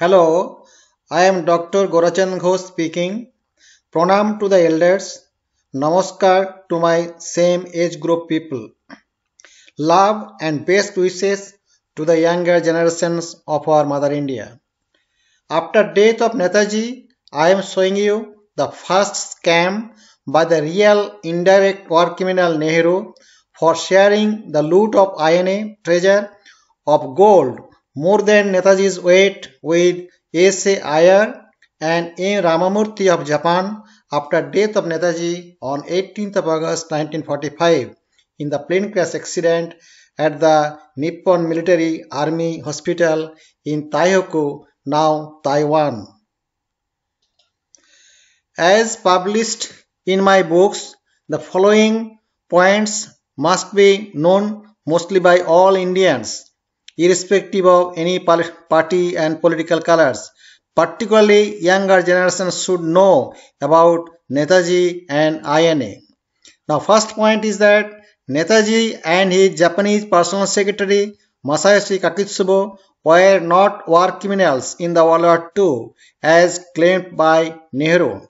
Hello, I am Dr. Gorachan Ghosh speaking. Pranam to the elders. Namaskar to my same age group people. Love and best wishes to the younger generations of our mother India. After death of Netaji, I am showing you the first scam by the real indirect war criminal Nehru for sharing the loot of INA treasure of gold more than Netaji's weight with S.A. Iyer and A. Ramamurthy of Japan after death of Netaji on 18th August 1945 in the plane crash accident at the Nippon Military Army Hospital in Taihoku, now Taiwan. As published in my books, the following points must be known mostly by all Indians irrespective of any party and political colors. Particularly, younger generations should know about Netaji and INA. Now, first point is that Netaji and his Japanese personal secretary Masayoshi Kakitsubo were not war criminals in the World War II as claimed by Nehru.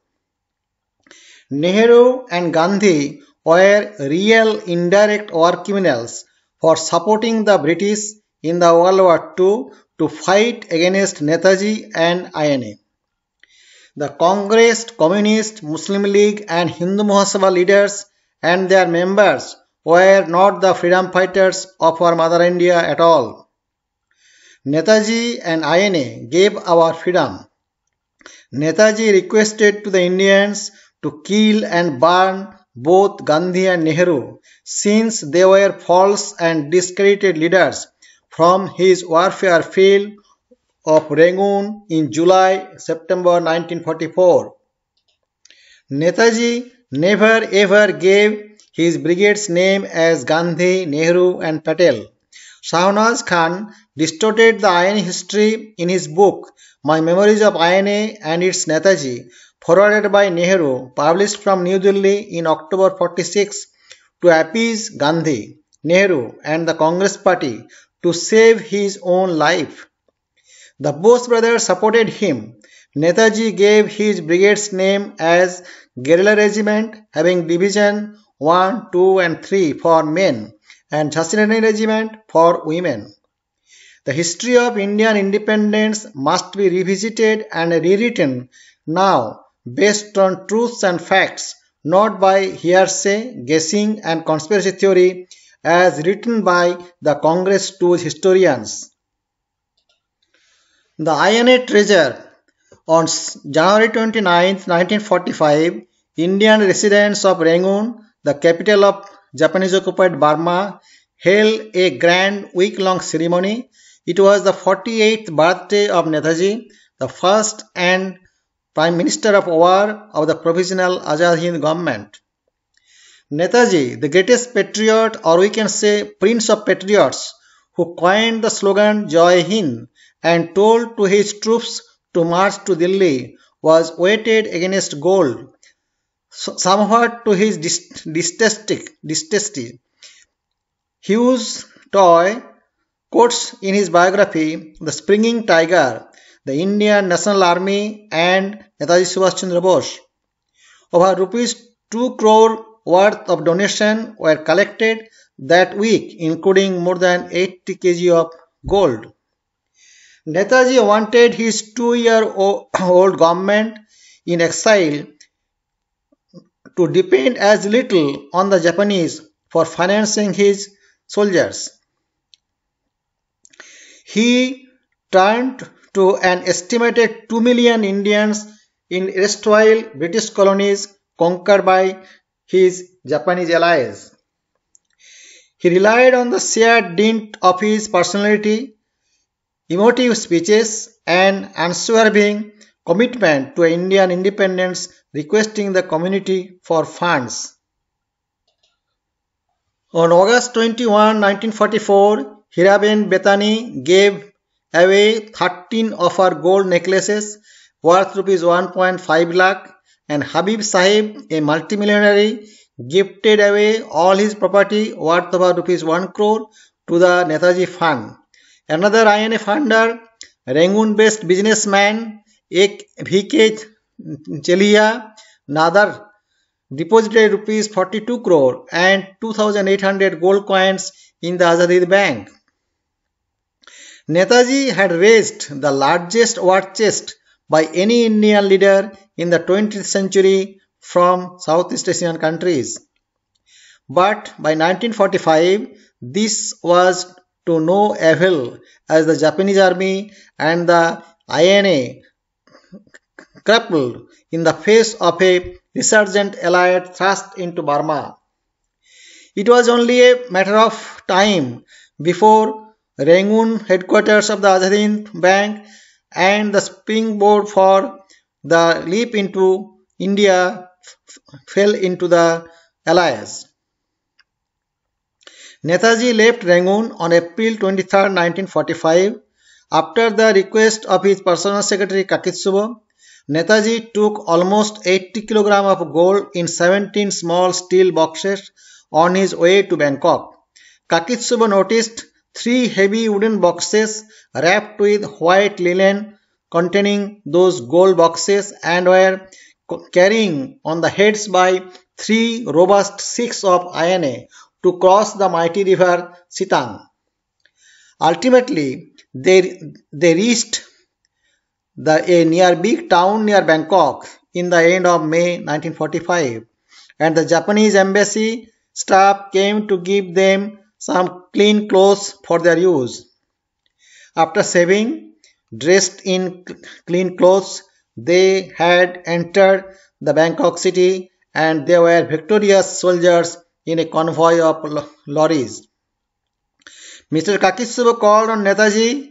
Nehru and Gandhi were real indirect war criminals for supporting the British in the World War II to fight against Netaji and INA. The Congress, Communist, Muslim League and Hindu Mahasabha leaders and their members were not the freedom fighters of our mother India at all. Netaji and INA gave our freedom. Netaji requested to the Indians to kill and burn both Gandhi and Nehru since they were false and discredited leaders from his warfare field of Rangoon in July September 1944, Netaji never ever gave his brigade's name as Gandhi, Nehru, and Patel. Shahnaz Khan distorted the INA history in his book My Memories of INA and its Netaji, forwarded by Nehru, published from New Delhi in October 46 to appease Gandhi, Nehru and the Congress party to save his own life. The Bose brothers supported him. Netaji gave his brigade's name as Guerrilla Regiment, having Division 1, 2 and 3 for men and Jhasinani Regiment for women. The history of Indian independence must be revisited and rewritten now based on truths and facts, not by hearsay, guessing and conspiracy theory as written by the Congress to historians. The INA treasure on January 29, 1945, Indian residents of Rangoon, the capital of Japanese occupied Burma, held a grand week-long ceremony. It was the 48th birthday of Netaji, the first and Prime Minister of our of the provisional Azad Hind government. Netaji, the greatest patriot or we can say prince of patriots who coined the slogan Joy Hind and told to his troops to march to Delhi was weighted against gold, somewhat to his distaste. distaste. Hughes Toy quotes in his biography The Springing Tiger, the Indian National Army and Netaji Subhash Chandra Bose. Over rupees 2 crore worth of donation were collected that week, including more than 80 kg of gold. Netaji wanted his two-year-old government in exile to depend as little on the Japanese for financing his soldiers. He turned to an estimated 2 million Indians in erstwhile British colonies conquered by his Japanese allies. He relied on the shared dint of his personality, emotive speeches, and unswerving commitment to Indian independence, requesting the community for funds. On August 21, 1944, Hiraben Betani gave away 13 of her gold necklaces worth rupees 1.5 lakh and Habib Sahib, a multimillionaire, gifted away all his property worth about rupees 1 crore to the Netaji Fund. Another INA founder, Rangoon-based businessman V.K. Chelia Nadar deposited rupees 42 crore and 2800 gold coins in the Azadid Bank. Netaji had raised the largest war chest by any Indian leader in the 20th century from Southeast Asian countries. But by 1945, this was to no avail as the Japanese army and the INA crumbled in the face of a resurgent allied thrust into Burma. It was only a matter of time before Rangoon headquarters of the Azadin Bank and the springboard for the leap into India fell into the Allies. Netaji left Rangoon on April 23, 1945. After the request of his personal secretary Kakitsubo, Netaji took almost 80 kg of gold in 17 small steel boxes on his way to Bangkok. Kakitsubo noticed three heavy wooden boxes wrapped with white linen containing those gold boxes and were carrying on the heads by three robust sikhs of INA to cross the mighty river Sitang. Ultimately, they, they reached the, a near big town near Bangkok in the end of May 1945 and the Japanese embassy staff came to give them some clean clothes for their use. After saving Dressed in clean clothes, they had entered the Bangkok city and they were victorious soldiers in a convoy of lorries. Mr. Kakisubo called on Netaji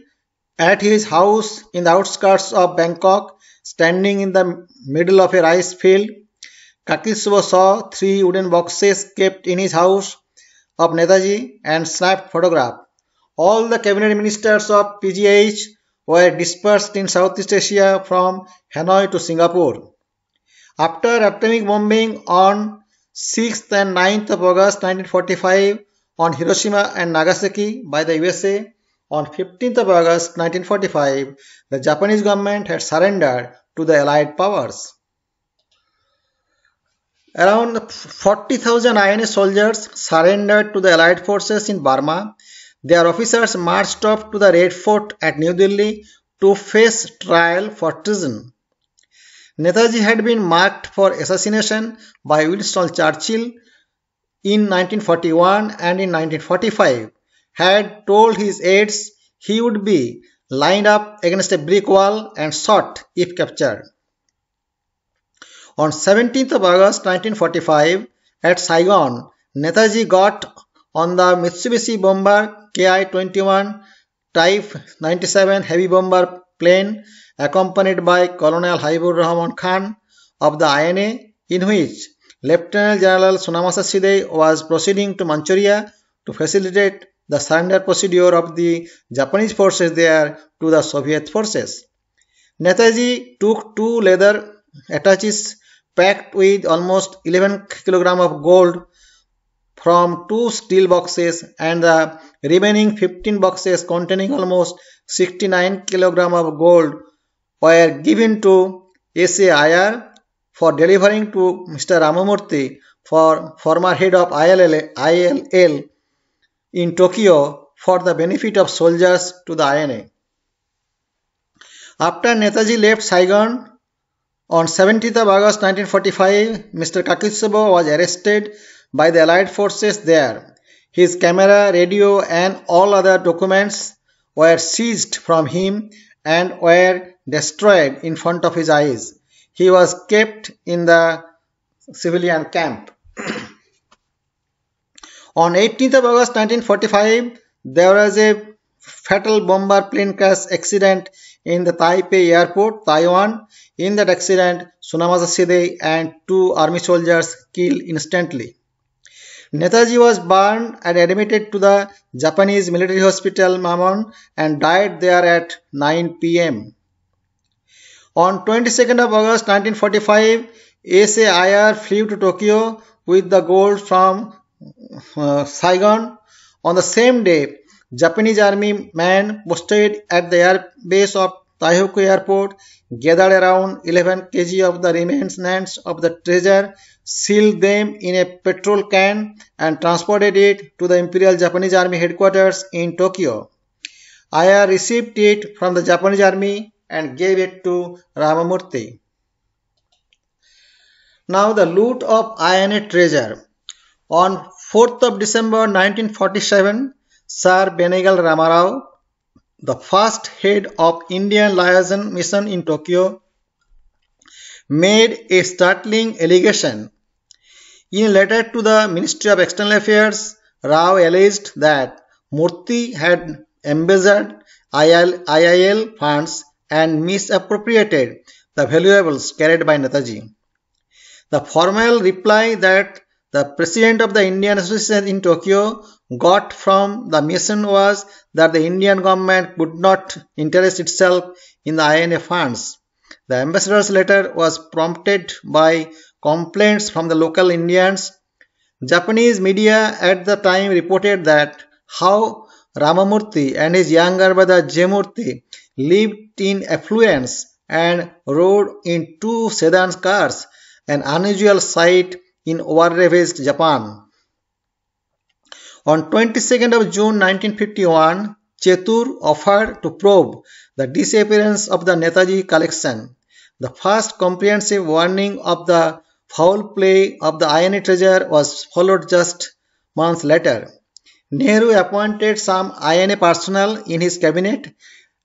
at his house in the outskirts of Bangkok, standing in the middle of a rice field. Kakisubo saw three wooden boxes kept in his house of Netaji and snapped photograph. All the cabinet ministers of PGH were dispersed in Southeast Asia from Hanoi to Singapore. After atomic bombing on 6th and 9th of August 1945 on Hiroshima and Nagasaki by the USA, on 15th of August 1945, the Japanese government had surrendered to the Allied powers. Around 40,000 INA soldiers surrendered to the Allied forces in Burma their officers marched off to the Red Fort at New Delhi to face trial for treason. Netaji had been marked for assassination by Winston Churchill in 1941 and in 1945, had told his aides he would be lined up against a brick wall and shot if captured. On 17th of August 1945, at Saigon, Netaji got on the Mitsubishi bomber Ki-21 Type 97 heavy bomber plane accompanied by Colonel haibur Rahman Khan of the INA in which Lieutenant General Sunamasa Sidey was proceeding to Manchuria to facilitate the surrender procedure of the Japanese forces there to the Soviet forces. Netaji took two leather attaches packed with almost 11 kg of gold from two steel boxes and the remaining 15 boxes containing almost 69 kg of gold were given to SAIR for delivering to Mr. Ramamurthy for former head of ILL, ILL in Tokyo for the benefit of soldiers to the INA. After Netaji left Saigon on 17th of August 1945, Mr. Kakitsabo was arrested by the Allied forces there. His camera, radio and all other documents were seized from him and were destroyed in front of his eyes. He was kept in the civilian camp. On 18th of August 1945, there was a fatal bomber plane crash accident in the Taipei airport, Taiwan. In that accident, Sunamasa Sidhe and two army soldiers killed instantly. Netaji was burned and admitted to the Japanese military hospital Mamon and died there at 9 pm. On 22nd of August 1945, SAIR flew to Tokyo with the gold from uh, Saigon. On the same day, Japanese army man posted at the air base of Taihoku Airport, gathered around 11 kg of the remnants of the treasure, sealed them in a petrol can and transported it to the Imperial Japanese Army headquarters in Tokyo. I received it from the Japanese Army and gave it to Ramamurthy. Now the loot of INA treasure. On 4th of December 1947, Sir Benegal Ramarao the first head of Indian liaison mission in Tokyo, made a startling allegation. In a letter to the Ministry of External Affairs, Rao alleged that Murthy had embezzled IIL, funds and misappropriated the valuables carried by Netaji. The formal reply that the president of the Indian Association in Tokyo got from the mission was that the Indian government could not interest itself in the INA funds. The ambassador's letter was prompted by complaints from the local Indians. Japanese media at the time reported that how Ramamurthy and his younger brother Jemurthy lived in affluence and rode in two sedan cars, an unusual sight in war-ravaged Japan. On 22nd of June 1951, Chetur offered to probe the disappearance of the Netaji collection. The first comprehensive warning of the foul play of the INA treasure was followed just months later. Nehru appointed some INA personnel in his cabinet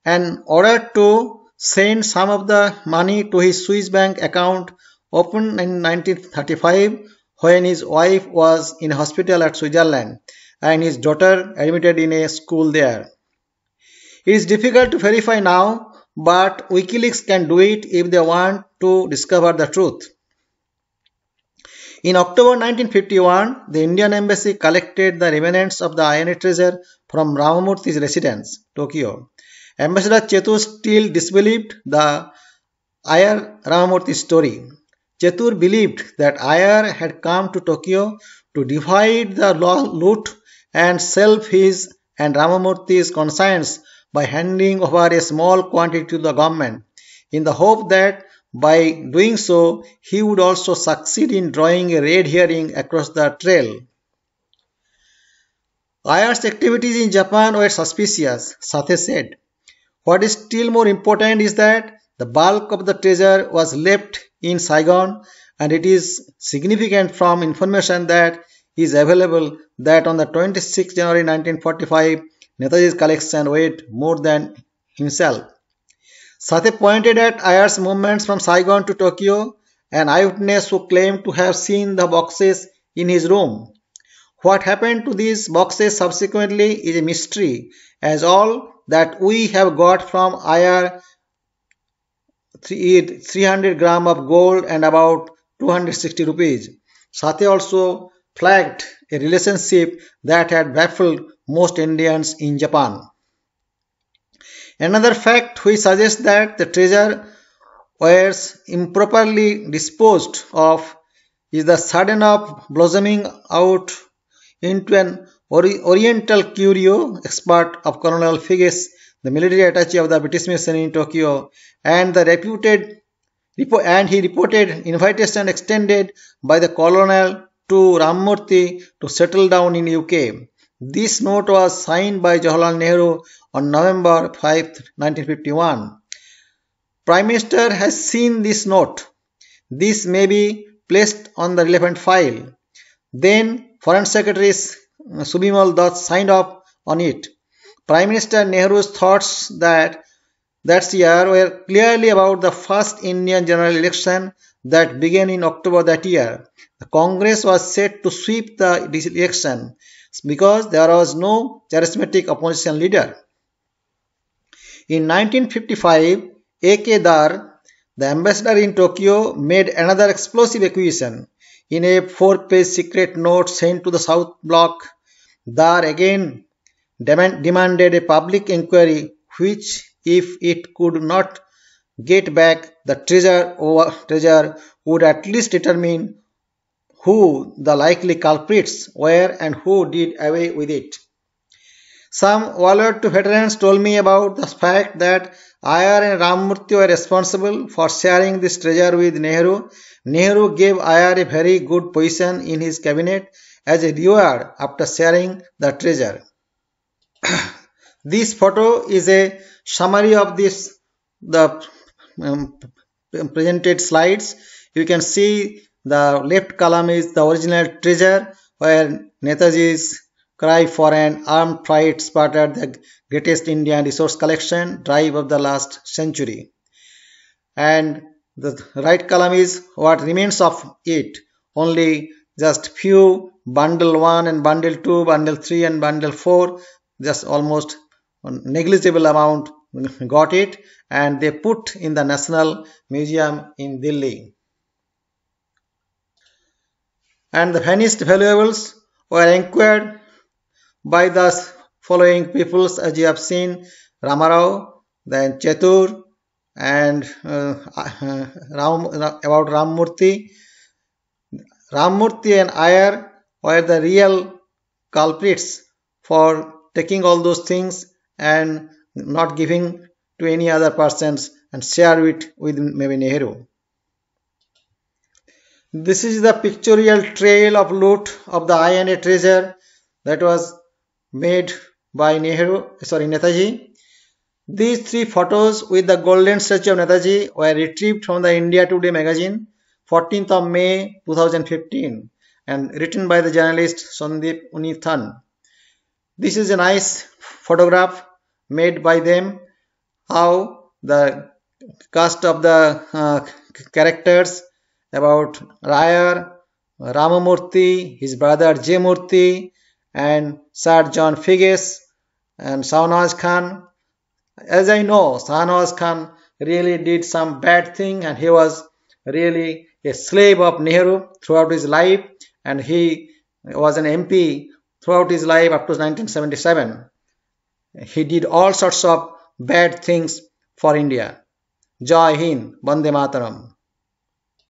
and ordered to send some of the money to his Swiss bank account opened in 1935 when his wife was in hospital at Switzerland and his daughter admitted in a school there. It is difficult to verify now, but WikiLeaks can do it if they want to discover the truth. In October 1951, the Indian embassy collected the remnants of the INA treasure from Ramamurthy's residence, Tokyo. Ambassador Chetu still disbelieved the Ayer Ramamurthy story. Chetur believed that Ayer had come to Tokyo to divide the loot and sell his and Ramamurti's conscience by handing over a small quantity to the government, in the hope that by doing so he would also succeed in drawing a red herring across the trail. Ayer's activities in Japan were suspicious, Sathe said. What is still more important is that the bulk of the treasure was left in Saigon and it is significant from information that is available that on the 26 January 1945 Netaji's collection weighed more than himself. Sathe pointed at Ayer's movements from Saigon to Tokyo, an eyewitness who claimed to have seen the boxes in his room. What happened to these boxes subsequently is a mystery, as all that we have got from Ayer 300 gram of gold and about 260 rupees. Sati also flagged a relationship that had baffled most Indians in Japan. Another fact which suggests that the treasure was improperly disposed of is the sudden of blossoming out into an Oriental curio expert of Colonel Figgis the military attache of the British mission in Tokyo, and the reputed and he reported invitation extended by the colonel to Ramurthy to settle down in UK. This note was signed by Jawaharlal Nehru on November 5, 1951. Prime Minister has seen this note. This may be placed on the relevant file. Then Foreign Secretary Subimal Das signed off on it. Prime Minister Nehru's thoughts that that year were clearly about the first Indian general election that began in October that year. The Congress was set to sweep the election because there was no charismatic opposition leader. In 1955, A.K. Dar, the ambassador in Tokyo, made another explosive acquisition. In a four-page secret note sent to the South Bloc, Dar again demanded a public inquiry which, if it could not get back the treasure, over, treasure would at least determine who the likely culprits were and who did away with it. Some Wallot veterans told me about the fact that Iyer and Ramurthy were responsible for sharing this treasure with Nehru. Nehru gave Iyer a very good position in his cabinet as a reward after sharing the treasure this photo is a summary of this the um, presented slides you can see the left column is the original treasure where Netaji's cry for an armed fight sparked the greatest Indian resource collection drive of the last century. And the right column is what remains of it. Only just few bundle 1 and bundle 2, bundle 3 and bundle 4 just almost negligible amount got it and they put in the National Museum in Delhi. And the vanished valuables were inquired by the following peoples as you have seen Ramarao, then Chetur and uh, Ram, about Ramurti, Ramurti and Ayer were the real culprits for taking all those things and not giving to any other persons and share it with maybe Nehru. This is the pictorial trail of loot of the INA treasure that was made by Nehru, sorry, Netaji. These three photos with the golden statue of Netaji were retrieved from the India Today magazine 14th of May 2015 and written by the journalist Sandeep Unithan. This is a nice photograph made by them how the cast of the uh, characters about Rayar, Ramamurthy, his brother J. Murthy and Sir John Figgis and Sahnaz Khan. As I know, Sahnaz Khan really did some bad thing and he was really a slave of Nehru throughout his life and he was an MP throughout his life up to 1977 he did all sorts of bad things for india jai hind bande mataram